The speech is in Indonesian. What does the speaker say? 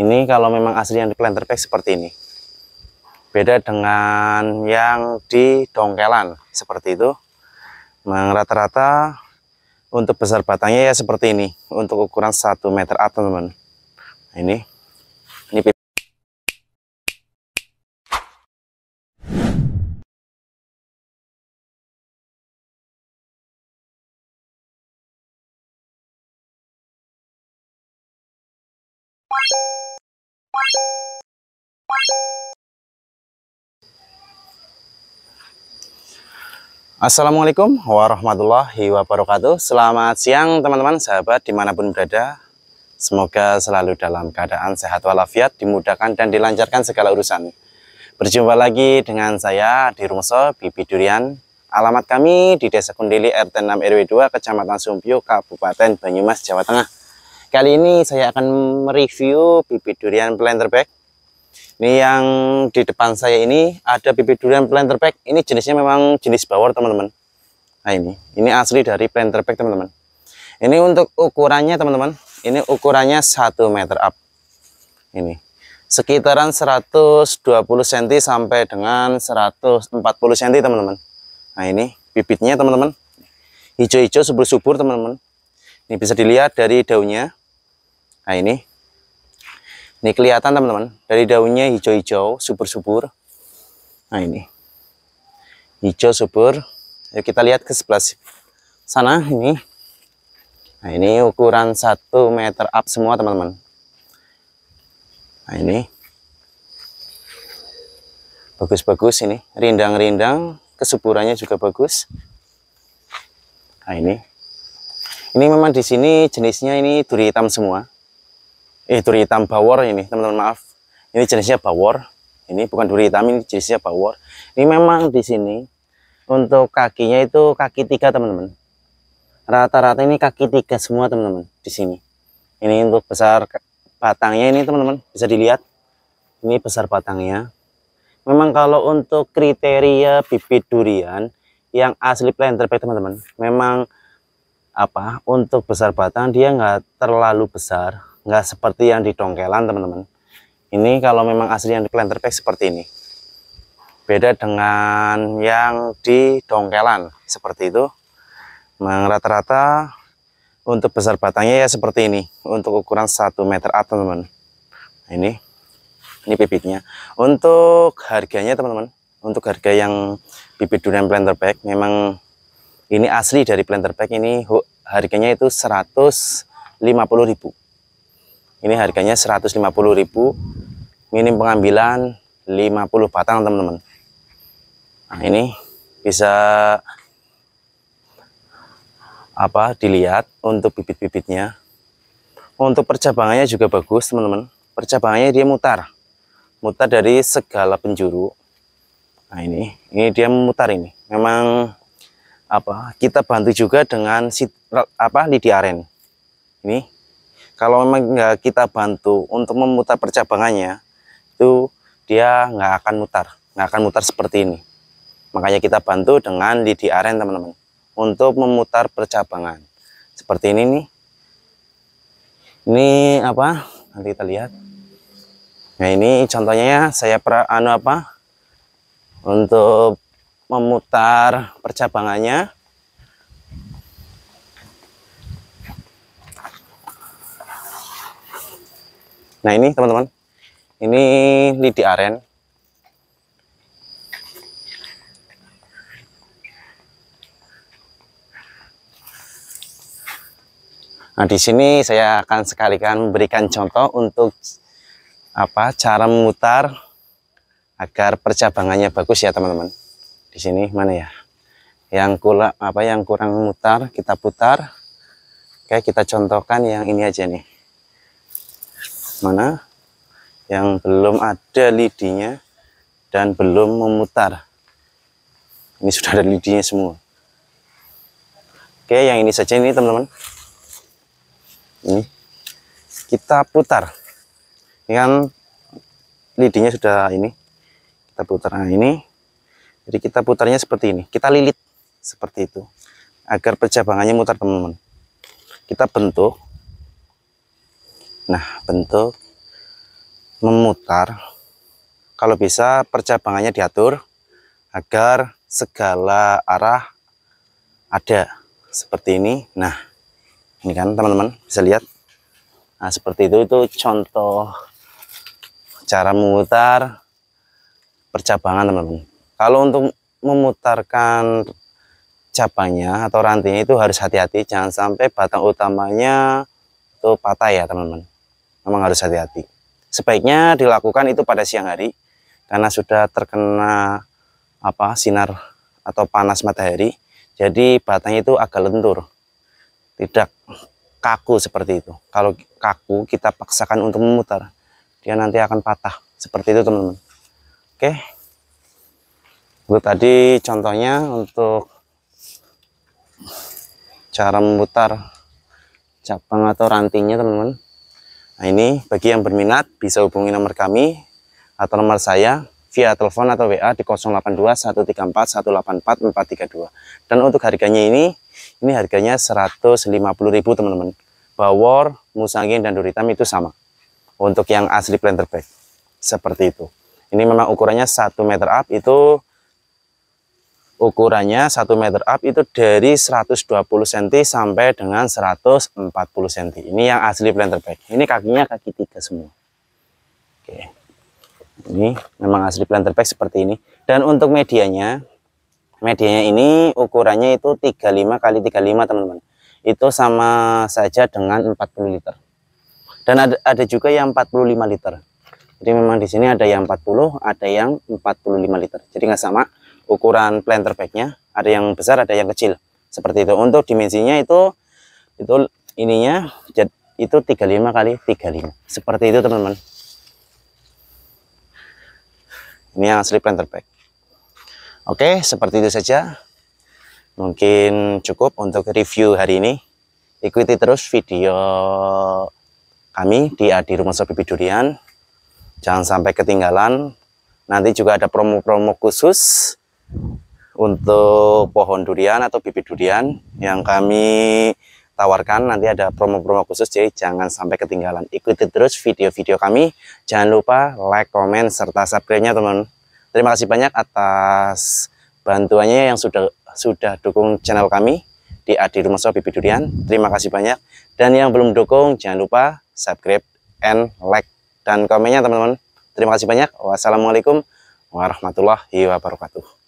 Ini kalau memang asli yang di planter bag seperti ini. Beda dengan yang di dongkelan seperti itu. rata-rata untuk besar batangnya ya seperti ini. Untuk ukuran 1 meter atau teman. Nah, ini ini Bye. Assalamualaikum warahmatullahi wabarakatuh Selamat siang teman-teman sahabat dimanapun berada Semoga selalu dalam keadaan sehat walafiat Dimudahkan dan dilancarkan segala urusan Berjumpa lagi dengan saya di Rumso Bibi Durian Alamat kami di Desa Kundili RT 6 RW 2 Kecamatan Sumpio Kabupaten Banyumas Jawa Tengah Kali ini saya akan mereview bibit durian planter bag. Ini yang di depan saya ini ada bibit durian planter bag. Ini jenisnya memang jenis bawor teman-teman. Nah ini, ini asli dari planter bag teman-teman. Ini untuk ukurannya teman-teman. Ini ukurannya 1 meter up. Ini sekitaran 120 cm sampai dengan 140 cm teman-teman. Nah ini bibitnya teman-teman. Hijau-hijau subur-subur teman-teman. Ini bisa dilihat dari daunnya. Nah ini, ini kelihatan teman-teman, dari daunnya hijau-hijau, subur-subur. Nah ini, hijau subur. Yuk kita lihat ke sebelah sana, ini. Nah ini ukuran 1 meter up semua teman-teman. Nah ini, bagus-bagus ini, rindang-rindang, kesuburannya juga bagus. Nah ini, ini memang di sini jenisnya ini duri hitam semua eh duri hitam bawor ini teman-teman maaf ini jenisnya bawor ini bukan duri hitam ini jenisnya bawor ini memang di sini untuk kakinya itu kaki tiga teman-teman rata-rata ini kaki tiga semua teman-teman di sini ini untuk besar batangnya ini teman-teman bisa dilihat ini besar batangnya memang kalau untuk kriteria bibit durian yang asli planter terbaik teman-teman memang apa untuk besar batang dia nggak terlalu besar nggak seperti yang di dongkelan teman-teman ini kalau memang asli yang di planter pack seperti ini beda dengan yang di dongkelan seperti itu rata-rata untuk besar batangnya ya seperti ini untuk ukuran 1 meter atau teman-teman ini ini bibitnya untuk harganya teman-teman untuk harga yang bibit durian planter pack memang ini asli dari planter pack ini harganya itu 150 ribu ini harganya 150.000 minim pengambilan 50 batang teman-teman nah ini bisa apa dilihat untuk bibit-bibitnya untuk percabangannya juga bagus teman-teman percabangannya dia mutar mutar dari segala penjuru nah ini ini dia memutar ini memang apa kita bantu juga dengan sit, apa lidi aren ini kalau memang nggak kita bantu untuk memutar percabangannya itu dia nggak akan mutar nggak akan mutar seperti ini makanya kita bantu dengan lidi aren teman-teman untuk memutar percabangan seperti ini nih ini apa nanti kita lihat nah ini contohnya ya saya pra, anu apa untuk memutar percabangannya Nah ini teman-teman, ini lidi aren. Nah di sini saya akan sekalikan memberikan contoh untuk apa cara memutar agar percabangannya bagus ya teman-teman. Di sini mana ya? Yang kurang apa yang kurang mutar kita putar. Oke kita contohkan yang ini aja nih mana yang belum ada lidinya dan belum memutar ini sudah ada lidinya semua oke yang ini saja ini teman-teman ini kita putar ini kan lidinya sudah ini kita putar nah ini jadi kita putarnya seperti ini kita lilit seperti itu agar percabangannya mutar teman-teman kita bentuk Nah, bentuk memutar. Kalau bisa percabangannya diatur agar segala arah ada seperti ini. Nah, ini kan teman-teman bisa lihat. Nah, seperti itu itu contoh cara memutar percabangan teman-teman. Kalau untuk memutarkan cabangnya atau rantingnya itu harus hati-hati jangan sampai batang utamanya itu patah ya teman-teman memang harus hati-hati. Sebaiknya dilakukan itu pada siang hari karena sudah terkena apa sinar atau panas matahari, jadi batangnya itu agak lentur, tidak kaku seperti itu. Kalau kaku kita paksakan untuk memutar, dia nanti akan patah seperti itu teman-teman. Oke, itu tadi contohnya untuk cara memutar cabang atau rantingnya teman-teman Nah ini bagi yang berminat bisa hubungi nomor kami atau nomor saya via telepon atau WA di 082 134 184 432. Dan untuk harganya ini, ini harganya 150.000 teman-teman. Bawor, Musangin, dan Duritam itu sama. Untuk yang asli planter bag. Seperti itu. Ini memang ukurannya 1 meter up itu ukurannya 1 meter up itu dari 120 cm sampai dengan 140 cm ini yang asli planter bag ini kakinya kaki tiga semua oke ini memang asli planter bag seperti ini dan untuk medianya medianya ini ukurannya itu 35 kali 35 teman-teman itu sama saja dengan 40 liter dan ada, ada juga yang 45 liter jadi memang di sini ada yang 40 ada yang 45 liter jadi nggak sama ukuran planter bagnya ada yang besar ada yang kecil seperti itu untuk dimensinya itu itu ininya itu 35 kali 35 seperti itu teman-teman ini yang asli planter bag oke seperti itu saja mungkin cukup untuk review hari ini ikuti terus video kami di Adi Rumah Sobi Durian jangan sampai ketinggalan nanti juga ada promo-promo khusus untuk pohon durian atau bibit durian yang kami tawarkan nanti ada promo-promo khusus jadi jangan sampai ketinggalan ikuti terus video-video kami jangan lupa like, komen, serta subscribe-nya teman terima kasih banyak atas bantuannya yang sudah sudah dukung channel kami di Adi Rumoso Bibi Durian terima kasih banyak dan yang belum dukung jangan lupa subscribe and like dan komennya teman-teman terima kasih banyak wassalamualaikum warahmatullahi wabarakatuh